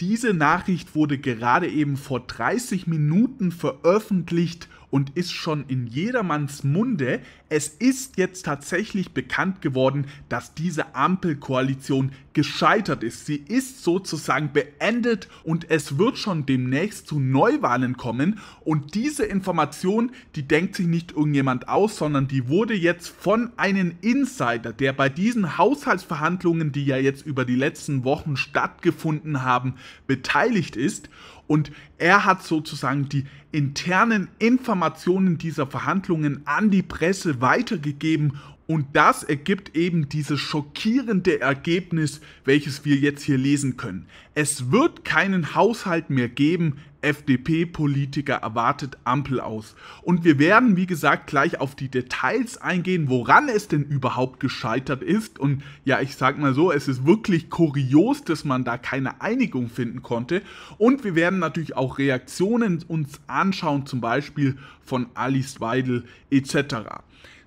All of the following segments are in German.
Diese Nachricht wurde gerade eben vor 30 Minuten veröffentlicht und ist schon in jedermanns Munde. Es ist jetzt tatsächlich bekannt geworden, dass diese Ampelkoalition gescheitert ist. Sie ist sozusagen beendet und es wird schon demnächst zu Neuwahlen kommen. Und diese Information, die denkt sich nicht irgendjemand aus, sondern die wurde jetzt von einem Insider, der bei diesen Haushaltsverhandlungen, die ja jetzt über die letzten Wochen stattgefunden haben, beteiligt ist. Und er hat sozusagen die internen Informationen dieser Verhandlungen an die Presse weitergegeben und das ergibt eben dieses schockierende Ergebnis, welches wir jetzt hier lesen können. Es wird keinen Haushalt mehr geben. FDP-Politiker erwartet Ampel aus. Und wir werden, wie gesagt, gleich auf die Details eingehen, woran es denn überhaupt gescheitert ist. Und ja, ich sag mal so, es ist wirklich kurios, dass man da keine Einigung finden konnte. Und wir werden natürlich auch Reaktionen uns anschauen, zum Beispiel von Alice Weidel etc.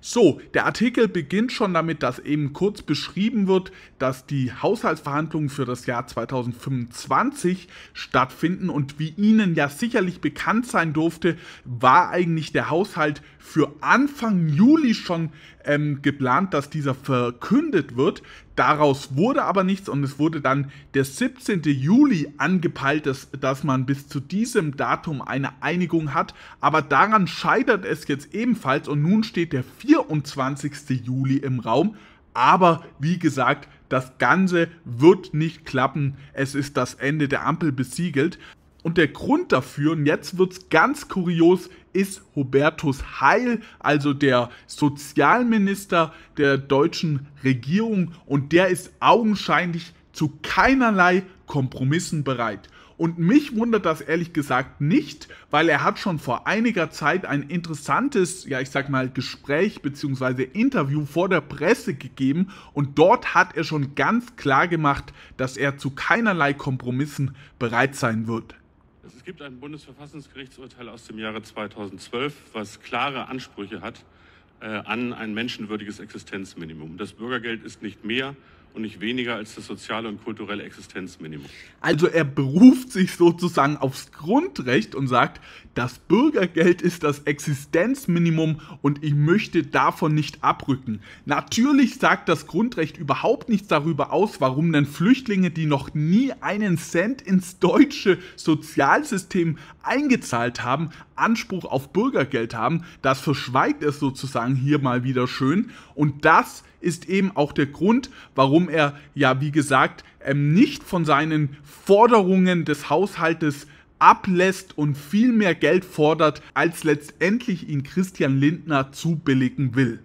So, der Artikel beginnt schon damit, dass eben kurz beschrieben wird, dass die Haushaltsverhandlungen für das Jahr 2025 stattfinden und wie Ihnen ja sicherlich bekannt sein durfte, war eigentlich der Haushalt für Anfang Juli schon ähm, geplant, dass dieser verkündet wird. Daraus wurde aber nichts und es wurde dann der 17. Juli angepeilt, dass, dass man bis zu diesem Datum eine Einigung hat. Aber daran scheitert es jetzt ebenfalls und nun steht der 24. Juli im Raum. Aber wie gesagt, das Ganze wird nicht klappen. Es ist das Ende der Ampel besiegelt. Und der Grund dafür, und jetzt wird's ganz kurios, ist Hubertus Heil, also der Sozialminister der deutschen Regierung, und der ist augenscheinlich zu keinerlei Kompromissen bereit. Und mich wundert das ehrlich gesagt nicht, weil er hat schon vor einiger Zeit ein interessantes, ja ich sag mal, Gespräch bzw. Interview vor der Presse gegeben und dort hat er schon ganz klar gemacht, dass er zu keinerlei Kompromissen bereit sein wird. Es gibt ein Bundesverfassungsgerichtsurteil aus dem Jahre 2012, was klare Ansprüche hat äh, an ein menschenwürdiges Existenzminimum. Das Bürgergeld ist nicht mehr und nicht weniger als das soziale und kulturelle Existenzminimum. Also er beruft sich sozusagen aufs Grundrecht und sagt, das Bürgergeld ist das Existenzminimum und ich möchte davon nicht abrücken. Natürlich sagt das Grundrecht überhaupt nichts darüber aus, warum denn Flüchtlinge, die noch nie einen Cent ins deutsche Sozialsystem eingezahlt haben, Anspruch auf Bürgergeld haben. Das verschweigt es sozusagen hier mal wieder schön und das ist eben auch der Grund, warum er ja, wie gesagt, ähm, nicht von seinen Forderungen des Haushaltes ablässt und viel mehr Geld fordert, als letztendlich ihn Christian Lindner zubilligen will.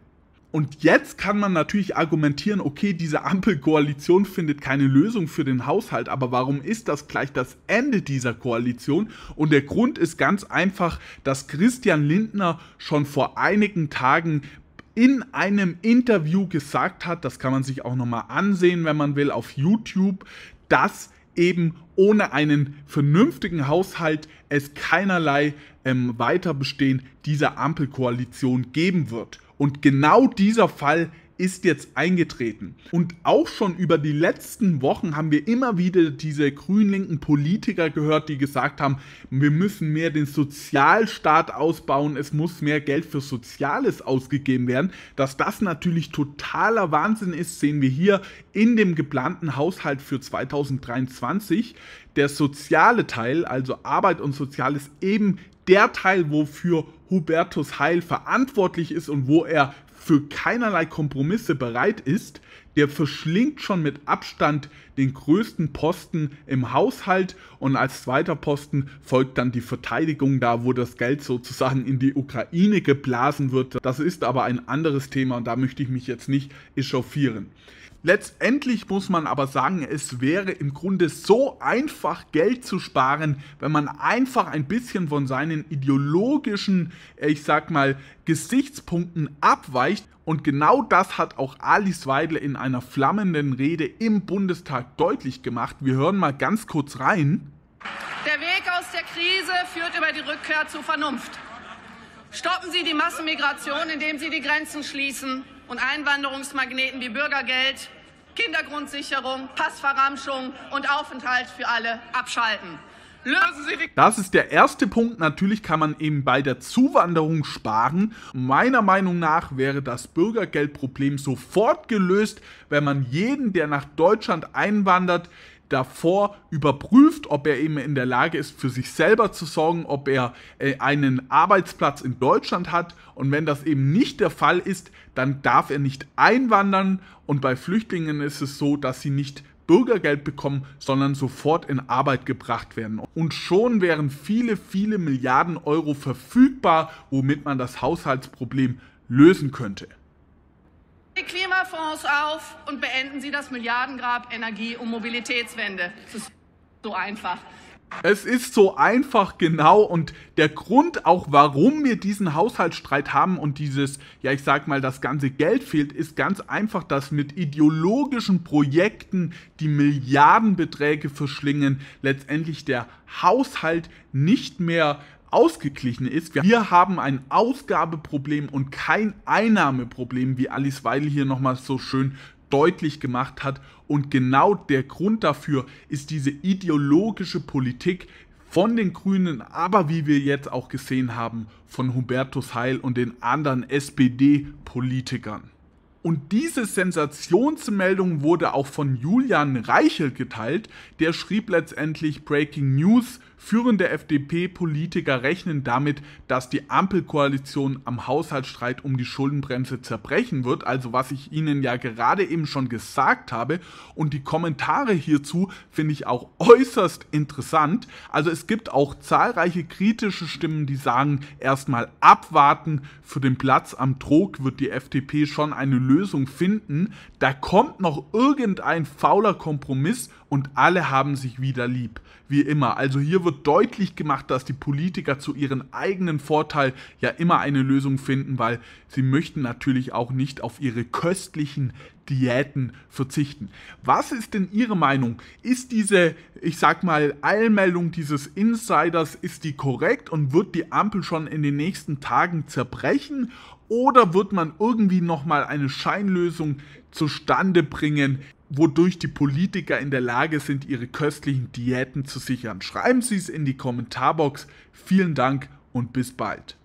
Und jetzt kann man natürlich argumentieren, okay, diese Ampelkoalition findet keine Lösung für den Haushalt, aber warum ist das gleich das Ende dieser Koalition? Und der Grund ist ganz einfach, dass Christian Lindner schon vor einigen Tagen in einem Interview gesagt hat, das kann man sich auch nochmal ansehen, wenn man will, auf YouTube, dass eben ohne einen vernünftigen Haushalt es keinerlei ähm, Weiterbestehen dieser Ampelkoalition geben wird. Und genau dieser Fall ist jetzt eingetreten. Und auch schon über die letzten Wochen haben wir immer wieder diese grünlinken Politiker gehört, die gesagt haben, wir müssen mehr den Sozialstaat ausbauen, es muss mehr Geld für Soziales ausgegeben werden. Dass das natürlich totaler Wahnsinn ist, sehen wir hier in dem geplanten Haushalt für 2023. Der soziale Teil, also Arbeit und Soziales, eben der Teil, wofür Hubertus Heil verantwortlich ist und wo er für keinerlei Kompromisse bereit ist, der verschlingt schon mit Abstand den größten Posten im Haushalt und als zweiter Posten folgt dann die Verteidigung da, wo das Geld sozusagen in die Ukraine geblasen wird. Das ist aber ein anderes Thema und da möchte ich mich jetzt nicht echauffieren. Letztendlich muss man aber sagen, es wäre im Grunde so einfach Geld zu sparen, wenn man einfach ein bisschen von seinen ideologischen, ich sag mal, Gesichtspunkten abweicht. Und genau das hat auch Alice Weidel in einer flammenden Rede im Bundestag deutlich gemacht. Wir hören mal ganz kurz rein. Der Weg aus der Krise führt über die Rückkehr zur Vernunft. Stoppen Sie die Massenmigration, indem Sie die Grenzen schließen und Einwanderungsmagneten wie Bürgergeld, Kindergrundsicherung, Passverramschung und Aufenthalt für alle abschalten. Lösen Sie Das ist der erste Punkt. Natürlich kann man eben bei der Zuwanderung sparen. Meiner Meinung nach wäre das Bürgergeldproblem sofort gelöst, wenn man jeden, der nach Deutschland einwandert, davor überprüft, ob er eben in der Lage ist, für sich selber zu sorgen, ob er äh, einen Arbeitsplatz in Deutschland hat. Und wenn das eben nicht der Fall ist, dann darf er nicht einwandern. Und bei Flüchtlingen ist es so, dass sie nicht Bürgergeld bekommen, sondern sofort in Arbeit gebracht werden. Und schon wären viele, viele Milliarden Euro verfügbar, womit man das Haushaltsproblem lösen könnte. Die Klimafonds auf und beenden Sie das Milliardengrab Energie- und Mobilitätswende. Es ist so einfach. Es ist so einfach, genau. Und der Grund auch, warum wir diesen Haushaltsstreit haben und dieses, ja, ich sag mal, das ganze Geld fehlt, ist ganz einfach, dass mit ideologischen Projekten, die Milliardenbeträge verschlingen, letztendlich der Haushalt nicht mehr ausgeglichen ist. Wir haben ein Ausgabeproblem und kein Einnahmeproblem, wie Alice Weil hier nochmal so schön deutlich gemacht hat. Und genau der Grund dafür ist diese ideologische Politik von den Grünen, aber wie wir jetzt auch gesehen haben, von Hubertus Heil und den anderen SPD-Politikern. Und diese Sensationsmeldung wurde auch von Julian Reichel geteilt, der schrieb letztendlich Breaking News, Führende FDP-Politiker rechnen damit, dass die Ampelkoalition am Haushaltsstreit um die Schuldenbremse zerbrechen wird, also was ich Ihnen ja gerade eben schon gesagt habe. Und die Kommentare hierzu finde ich auch äußerst interessant. Also es gibt auch zahlreiche kritische Stimmen, die sagen, erstmal abwarten, für den Platz am Trog wird die FDP schon eine Lösung finden. Da kommt noch irgendein fauler Kompromiss und alle haben sich wieder lieb. Wie immer. Also hier wird wird deutlich gemacht, dass die Politiker zu ihrem eigenen Vorteil ja immer eine Lösung finden, weil sie möchten natürlich auch nicht auf ihre köstlichen Diäten verzichten. Was ist denn Ihre Meinung? Ist diese, ich sag mal, Allmeldung dieses Insiders, ist die korrekt und wird die Ampel schon in den nächsten Tagen zerbrechen? Oder wird man irgendwie nochmal eine Scheinlösung zustande bringen, wodurch die Politiker in der Lage sind, ihre köstlichen Diäten zu sichern. Schreiben Sie es in die Kommentarbox. Vielen Dank und bis bald.